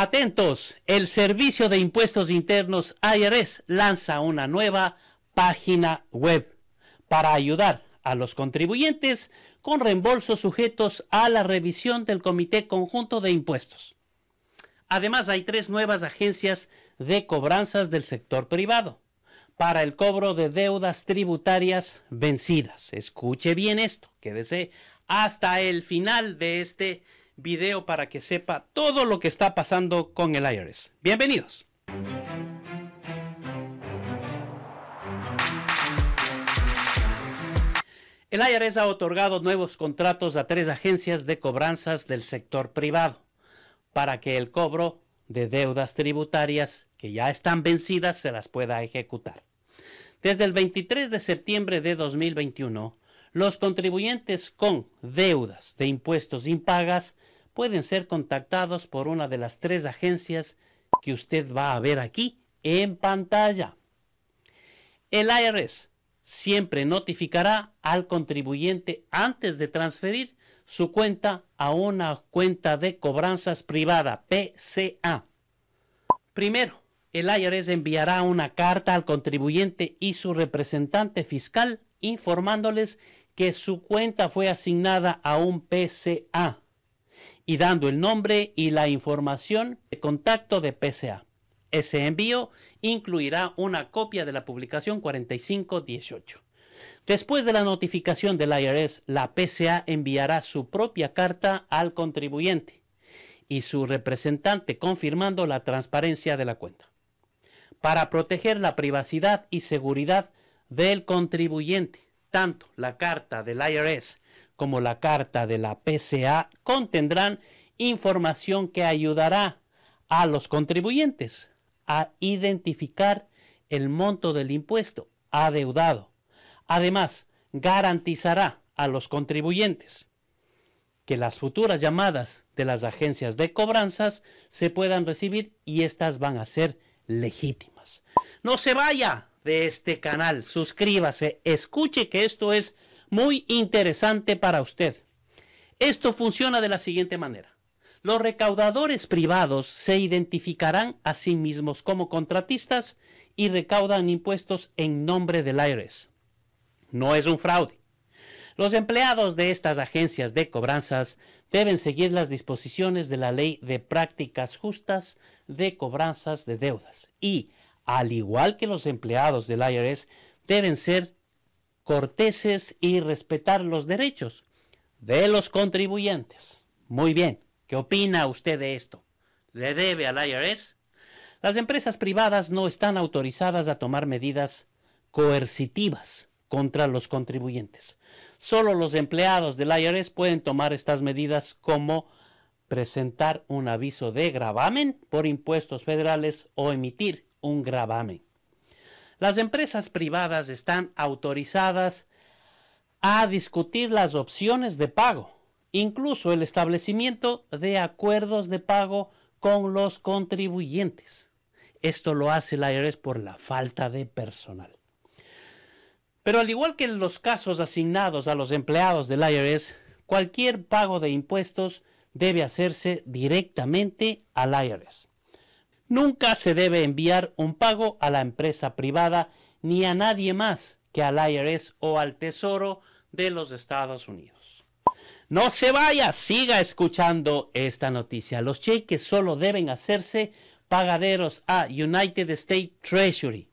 Atentos, el Servicio de Impuestos Internos IRS lanza una nueva página web para ayudar a los contribuyentes con reembolsos sujetos a la revisión del Comité Conjunto de Impuestos. Además, hay tres nuevas agencias de cobranzas del sector privado para el cobro de deudas tributarias vencidas. Escuche bien esto, quédese hasta el final de este video para que sepa todo lo que está pasando con el IRS. Bienvenidos. El IRS ha otorgado nuevos contratos a tres agencias de cobranzas del sector privado para que el cobro de deudas tributarias que ya están vencidas se las pueda ejecutar. Desde el 23 de septiembre de 2021, los contribuyentes con deudas de impuestos impagas pueden ser contactados por una de las tres agencias que usted va a ver aquí en pantalla. El IRS siempre notificará al contribuyente antes de transferir su cuenta a una cuenta de cobranzas privada, PCA. Primero, el IRS enviará una carta al contribuyente y su representante fiscal informándoles que su cuenta fue asignada a un PCA y dando el nombre y la información de contacto de PCA. Ese envío incluirá una copia de la publicación 4518. Después de la notificación del IRS, la PCA enviará su propia carta al contribuyente y su representante confirmando la transparencia de la cuenta. Para proteger la privacidad y seguridad del contribuyente. Tanto la carta del IRS como la carta de la PCA contendrán información que ayudará a los contribuyentes a identificar el monto del impuesto adeudado. Además, garantizará a los contribuyentes que las futuras llamadas de las agencias de cobranzas se puedan recibir y estas van a ser legítimas. No se vaya, de este canal. Suscríbase, escuche que esto es muy interesante para usted. Esto funciona de la siguiente manera. Los recaudadores privados se identificarán a sí mismos como contratistas y recaudan impuestos en nombre del IRS. No es un fraude. Los empleados de estas agencias de cobranzas deben seguir las disposiciones de la Ley de Prácticas Justas de Cobranzas de Deudas y al igual que los empleados del IRS, deben ser corteses y respetar los derechos de los contribuyentes. Muy bien, ¿qué opina usted de esto? ¿Le debe al IRS? Las empresas privadas no están autorizadas a tomar medidas coercitivas contra los contribuyentes. Solo los empleados del IRS pueden tomar estas medidas como presentar un aviso de gravamen por impuestos federales o emitir un gravamen. Las empresas privadas están autorizadas a discutir las opciones de pago, incluso el establecimiento de acuerdos de pago con los contribuyentes. Esto lo hace la IRS por la falta de personal. Pero al igual que en los casos asignados a los empleados del IRS, cualquier pago de impuestos debe hacerse directamente al IRS. Nunca se debe enviar un pago a la empresa privada ni a nadie más que al IRS o al Tesoro de los Estados Unidos. No se vaya, siga escuchando esta noticia. Los cheques solo deben hacerse pagaderos a United States Treasury.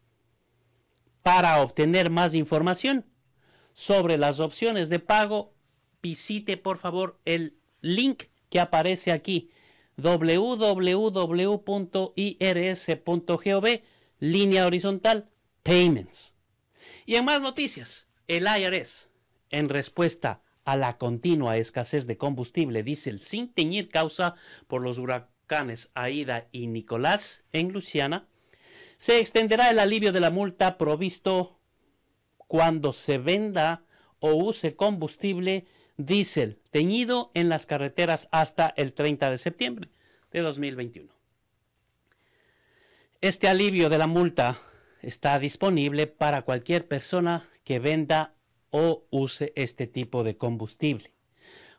Para obtener más información sobre las opciones de pago, visite por favor el link que aparece aquí www.irs.gov, línea horizontal, payments. Y en más noticias, el IRS, en respuesta a la continua escasez de combustible diésel sin teñir causa por los huracanes Aida y Nicolás en Luciana, se extenderá el alivio de la multa provisto cuando se venda o use combustible diésel teñido en las carreteras hasta el 30 de septiembre de 2021. Este alivio de la multa está disponible para cualquier persona que venda o use este tipo de combustible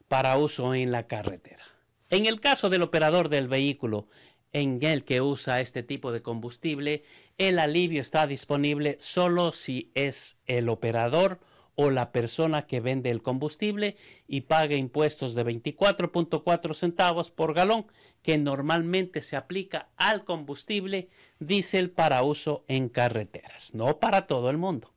para uso en la carretera. En el caso del operador del vehículo en el que usa este tipo de combustible, el alivio está disponible solo si es el operador o la persona que vende el combustible y pague impuestos de 24.4 centavos por galón que normalmente se aplica al combustible diésel para uso en carreteras, no para todo el mundo.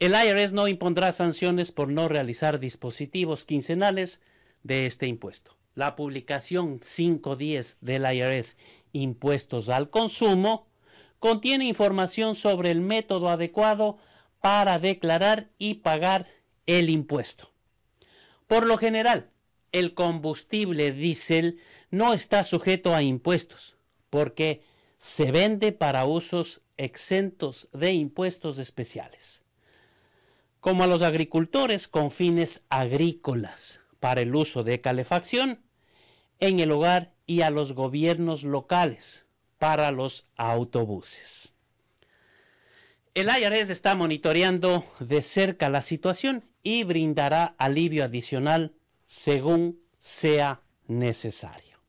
El IRS no impondrá sanciones por no realizar dispositivos quincenales de este impuesto. La publicación 510 del IRS Impuestos al Consumo contiene información sobre el método adecuado para declarar y pagar el impuesto. Por lo general, el combustible diésel no está sujeto a impuestos porque se vende para usos exentos de impuestos especiales, como a los agricultores con fines agrícolas, para el uso de calefacción en el hogar y a los gobiernos locales para los autobuses. El IRS está monitoreando de cerca la situación y brindará alivio adicional según sea necesario.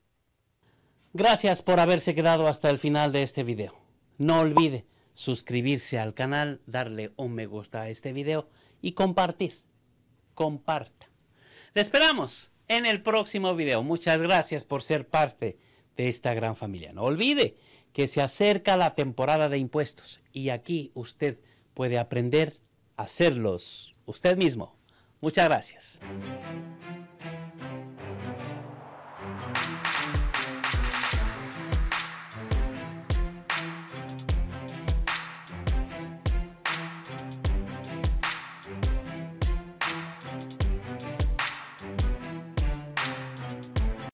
Gracias por haberse quedado hasta el final de este video. No olvide suscribirse al canal, darle un me gusta a este video y compartir. Comparta. Te esperamos en el próximo video. Muchas gracias por ser parte de esta gran familia. No olvide que se acerca la temporada de impuestos y aquí usted puede aprender a hacerlos usted mismo. Muchas gracias.